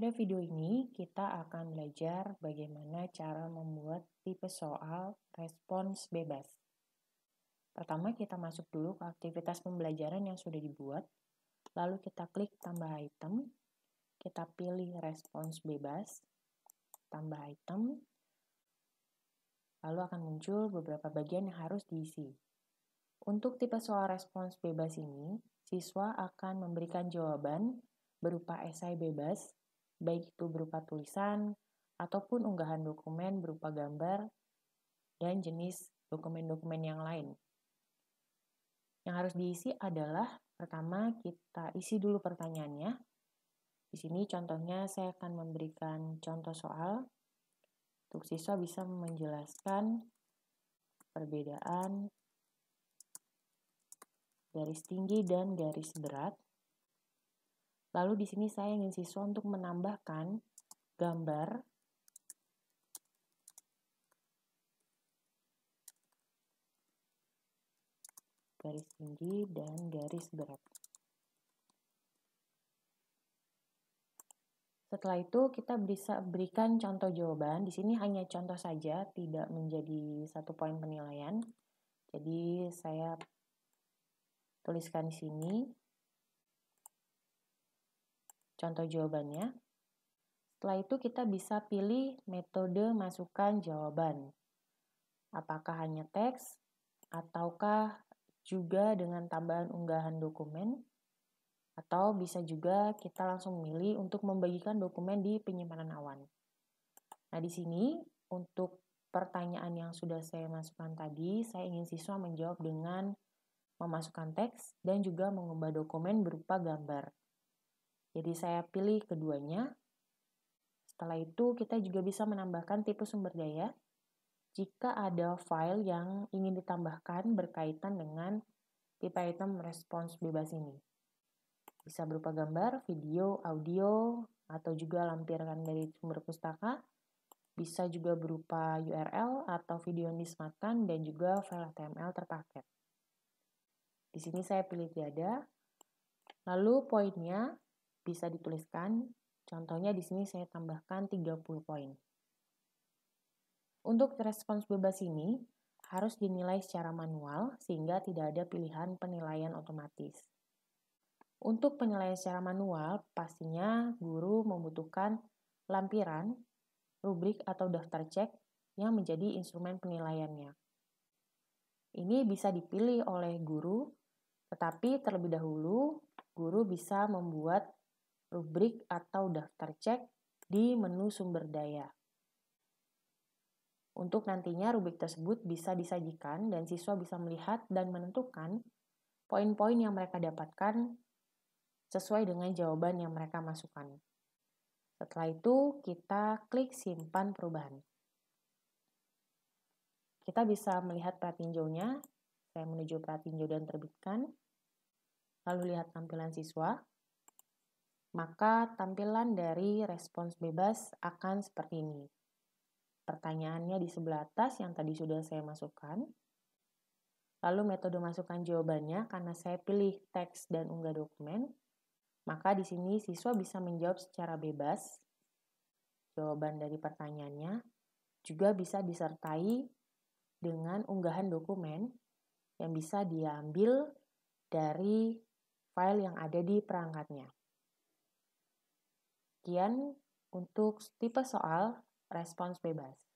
Pada video ini, kita akan belajar bagaimana cara membuat tipe soal respons bebas. Pertama, kita masuk dulu ke aktivitas pembelajaran yang sudah dibuat, lalu kita klik tambah item, kita pilih respons bebas, tambah item, lalu akan muncul beberapa bagian yang harus diisi. Untuk tipe soal respons bebas ini, siswa akan memberikan jawaban berupa esai bebas baik itu berupa tulisan ataupun unggahan dokumen berupa gambar dan jenis dokumen-dokumen yang lain. Yang harus diisi adalah pertama kita isi dulu pertanyaannya. Di sini contohnya saya akan memberikan contoh soal. Untuk siswa bisa menjelaskan perbedaan garis tinggi dan garis berat Lalu di sini saya ingin siswa untuk menambahkan gambar garis tinggi dan garis berat. Setelah itu kita bisa berikan contoh jawaban. Di sini hanya contoh saja, tidak menjadi satu poin penilaian. Jadi saya tuliskan di sini contoh jawabannya. Setelah itu kita bisa pilih metode masukkan jawaban. Apakah hanya teks ataukah juga dengan tambahan unggahan dokumen atau bisa juga kita langsung milih untuk membagikan dokumen di penyimpanan awan. Nah, di sini untuk pertanyaan yang sudah saya masukkan tadi, saya ingin siswa menjawab dengan memasukkan teks dan juga mengubah dokumen berupa gambar. Jadi saya pilih keduanya. Setelah itu kita juga bisa menambahkan tipe sumber daya jika ada file yang ingin ditambahkan berkaitan dengan tipe item respons bebas ini. Bisa berupa gambar, video, audio, atau juga lampiran dari sumber pustaka. Bisa juga berupa URL atau video yang disematkan dan juga file HTML terpaket. Di sini saya pilih tiada. Lalu poinnya, bisa dituliskan. Contohnya di sini saya tambahkan 30 poin. Untuk respons bebas ini harus dinilai secara manual sehingga tidak ada pilihan penilaian otomatis. Untuk penilaian secara manual, pastinya guru membutuhkan lampiran, rubrik atau daftar cek yang menjadi instrumen penilaiannya. Ini bisa dipilih oleh guru, tetapi terlebih dahulu guru bisa membuat rubrik atau daftar cek di menu sumber daya. Untuk nantinya rubrik tersebut bisa disajikan dan siswa bisa melihat dan menentukan poin-poin yang mereka dapatkan sesuai dengan jawaban yang mereka masukkan. Setelah itu, kita klik simpan perubahan. Kita bisa melihat pratinjaunya. Saya menuju pratinjau dan terbitkan. Lalu lihat tampilan siswa maka tampilan dari respons bebas akan seperti ini. Pertanyaannya di sebelah atas yang tadi sudah saya masukkan. Lalu metode masukkan jawabannya karena saya pilih teks dan unggah dokumen, maka di sini siswa bisa menjawab secara bebas jawaban dari pertanyaannya, juga bisa disertai dengan unggahan dokumen yang bisa diambil dari file yang ada di perangkatnya. Sekian untuk tipe soal respons bebas.